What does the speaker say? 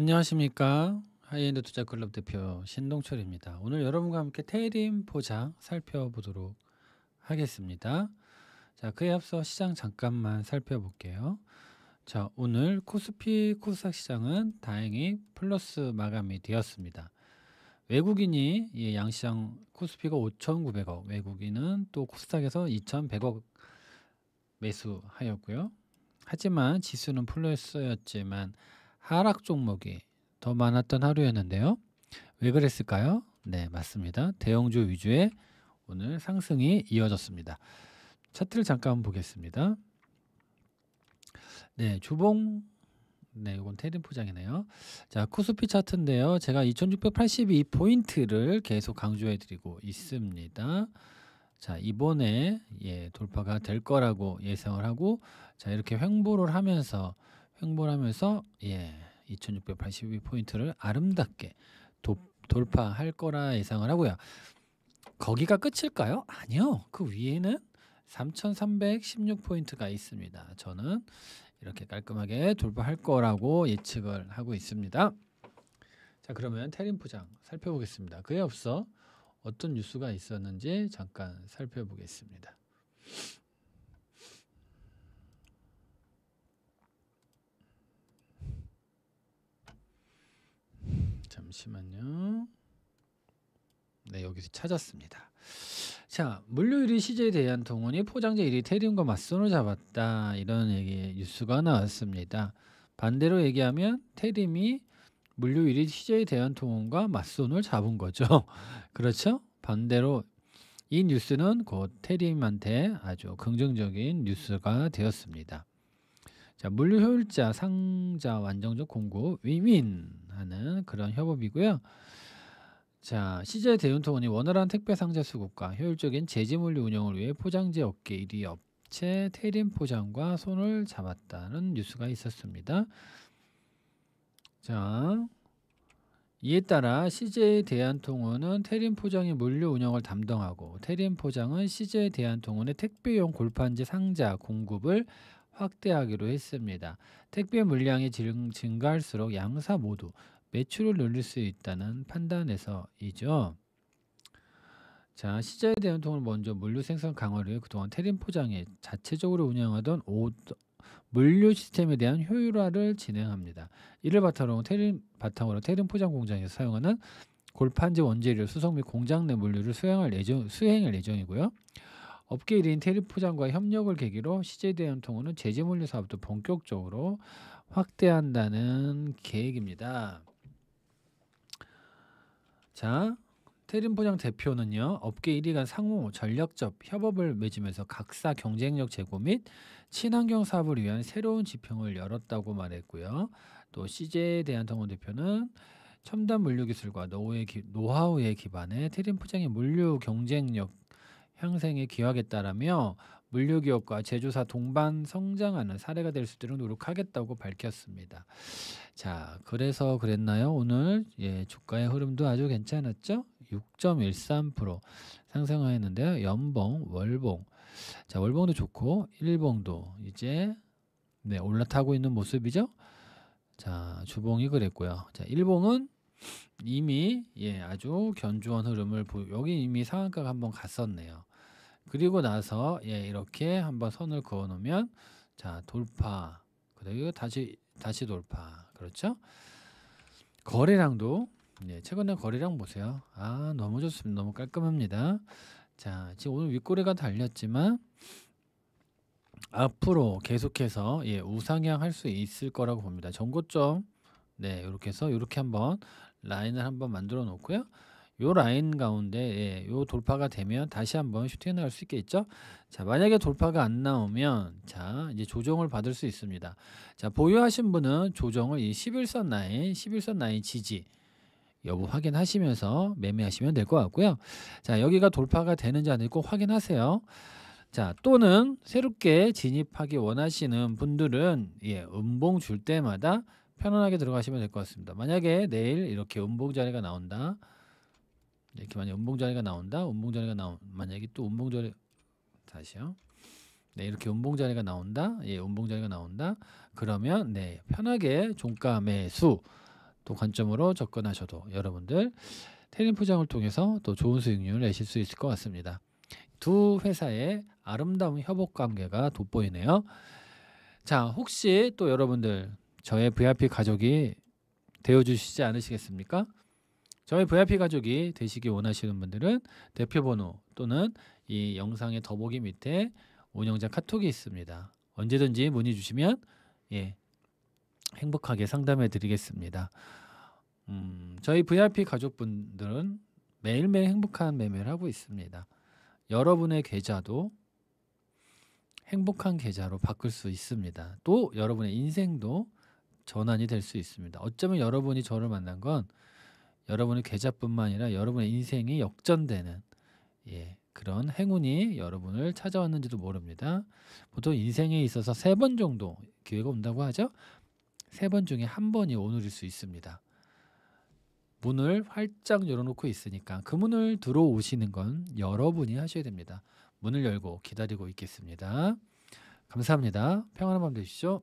안녕하십니까. 하이엔드 투자 클럽 대표 신동철입니다. 오늘 여러분과 함께 테림 포장 살펴보도록 하겠습니다. 자, 그에 앞서 시장 잠깐만 살펴볼게요. 자, 오늘 코스피 코스닥 시장은 다행히 플러스 마감이 되었습니다. 외국인이 예, 양시장 코스피가 5,900억, 외국인은 또 코스닥에서 2,100억 매수하였고요. 하지만 지수는 플러스였지만 하락 종목이 더 많았던 하루였는데요. 왜 그랬을까요? 네, 맞습니다. 대형주 위주의 오늘 상승이 이어졌습니다. 차트를 잠깐 보겠습니다. 네, 주봉 네, 이건 테린 포장이네요. 자, 코스피 차트인데요. 제가 2682 포인트를 계속 강조해 드리고 있습니다. 자, 이번에 예, 돌파가 될 거라고 예상을 하고 자, 이렇게 횡보를 하면서 횡보하면서 예, 2682포인트를 아름답게 도, 돌파할 거라 예상을 하고요. 거기가 끝일까요? 아니요. 그 위에는 3316포인트가 있습니다. 저는 이렇게 깔끔하게 돌파할 거라고 예측을 하고 있습니다. 자, 그러면 테린 포장 살펴보겠습니다. 그에 없어 어떤 뉴스가 있었는지 잠깐 살펴보겠습니다. 잠시만요. 네, 여기서 찾았습니다. 자, 물류 1위 c j 대한 동원이 포장재 1위 테리움과 맞선을 잡았다. 이런 얘기 뉴스가 나왔습니다. 반대로 얘기하면 테림이 물류 1위 CJ 대한 동원과 맞선을 잡은 거죠. 그렇죠? 반대로 이 뉴스는 곧 테림한테 아주 긍정적인 뉴스가 되었습니다. 자, 물류 효율자 상자 완정적 공급 위민 하는 그런 협업이고요. 자, CJ 대운통운이 원활한 택배 상자 수급과 효율적인 재지물류 운영을 위해 포장재 업계 1위 업체 테림 포장과 손을 잡았다는 뉴스가 있었습니다. 자, 이에 따라 CJ 대한통운은 테림 포장의 물류 운영을 담당하고 테림 포장은 CJ 대한통운의 택배용 골판지 상자 공급을 확대하기로 했습니다. 택배 물량이 증, 가할수록 양사 모두 매출을 늘릴 수 있다는 판단에서이죠. 자, 시자에 대한 통을 먼저 물류 생산 강화를 위해 그동안 테림 포장에 자체적으로 운영하던 오, 물류 시스템에 대한 효율화를 진행합니다. 이를 바탕으로 테림, 바탕으로 테림 포장 공장에서 사용하는 골판지 원재료 수송 및 공장 내 물류를 수행할 예정 수행할 예정이고요. 업계 1인 테리포장과 협력을 계기로 CJ 대한통운은 재재물류 사업도 본격적으로 확대한다는 계획입니다. 자, 테림포장 대표는요, 업계 1위가 상호 전략적 협업을 맺으면서 각사 경쟁력 제고 및 친환경 사업을 위한 새로운 지평을 열었다고 말했고요. 또 CJ 대한통운 대표는 첨단 물류 기술과 노하우에 기반해 테림포장의 물류 경쟁력 향상에 기여하겠다라며 물류기업과 제조사 동반 성장하는 사례가 될 수 있도록 노력하겠다고 밝혔습니다. 자, 그래서 그랬나요? 오늘 예, 주가의 흐름도 아주 괜찮았죠? 6.13% 상승하였는데요. 연봉, 월봉. 자, 월봉도 좋고 일봉도 이제 네, 올라타고 있는 모습이죠? 자, 주봉이 그랬고요. 자, 일봉은 이미 예, 아주 견조한 흐름을 보 여기 이미 상한가가 한번 갔었네요. 그리고 나서 예, 이렇게 한번 선을 그어 놓으면 자, 돌파. 그리고 다시 다시 돌파. 그렇죠? 거래량도 예, 최근에 거래량 보세요. 아, 너무 좋습니다. 너무 깔끔합니다. 자, 지금 오늘 윗꼬리가 달렸지만 앞으로 계속해서 예, 우상향 할 수 있을 거라고 봅니다. 전고점 네, 이렇게 해서 이렇게 한번 라인을 한번 만들어 놓고요. 요 라인 가운데 예, 요 돌파가 되면 다시 한번 슈팅해 나갈 수 있겠죠? 자, 만약에 돌파가 안 나오면 자, 이제 조정을 받을 수 있습니다. 자, 보유하신 분은 조정을 이 11선 라인, 11선 라인 지지 여부 확인하시면서 매매하시면 될 것 같고요. 자, 여기가 돌파가 되는지 안 되는지 꼭 확인하세요. 자, 또는 새롭게 진입하기 원하시는 분들은 예, 음봉 줄 때마다 편안하게 들어가시면 될 것 같습니다. 만약에 내일 이렇게 음봉 자리가 나온다. 이렇게 만약 음봉자리가 나온다. 음봉자리가 나온 만약에 또 음봉자리 다시요. 네, 이렇게 음봉자리가 나온다. 예, 음봉자리가 나온다. 그러면 네, 편하게 종가 매수 또 관점으로 접근하셔도 여러분들 테린 포장을 통해서 또 좋은 수익률을 내실 수 있을 것 같습니다. 두 회사의 아름다운 협업 관계가 돋보이네요. 자, 혹시 또 여러분들 저의 VIP 가족이 되어 주시지 않으시겠습니까? 저희 VIP 가족이 되시기 원하시는 분들은 대표 번호 또는 이 영상의 더보기 밑에 운영자 카톡이 있습니다. 언제든지 문의 주시면 예, 행복하게 상담해 드리겠습니다. 음, 저희 VIP 가족분들은 매일매일 행복한 매매를 하고 있습니다. 여러분의 계좌도 행복한 계좌로 바꿀 수 있습니다. 또 여러분의 인생도 전환이 될 수 있습니다. 어쩌면 여러분이 저를 만난 건 여러분의 계좌뿐만 아니라 여러분의 인생이 역전되는 예, 그런 행운이 여러분을 찾아왔는지도 모릅니다. 보통 인생에 있어서 세 번 정도 기회가 온다고 하죠. 세 번 중에 한 번이 오늘일 수 있습니다. 문을 활짝 열어놓고 있으니까 그 문을 들어오시는 건 여러분이 하셔야 됩니다. 문을 열고 기다리고 있겠습니다. 감사합니다. 평안한 밤되시죠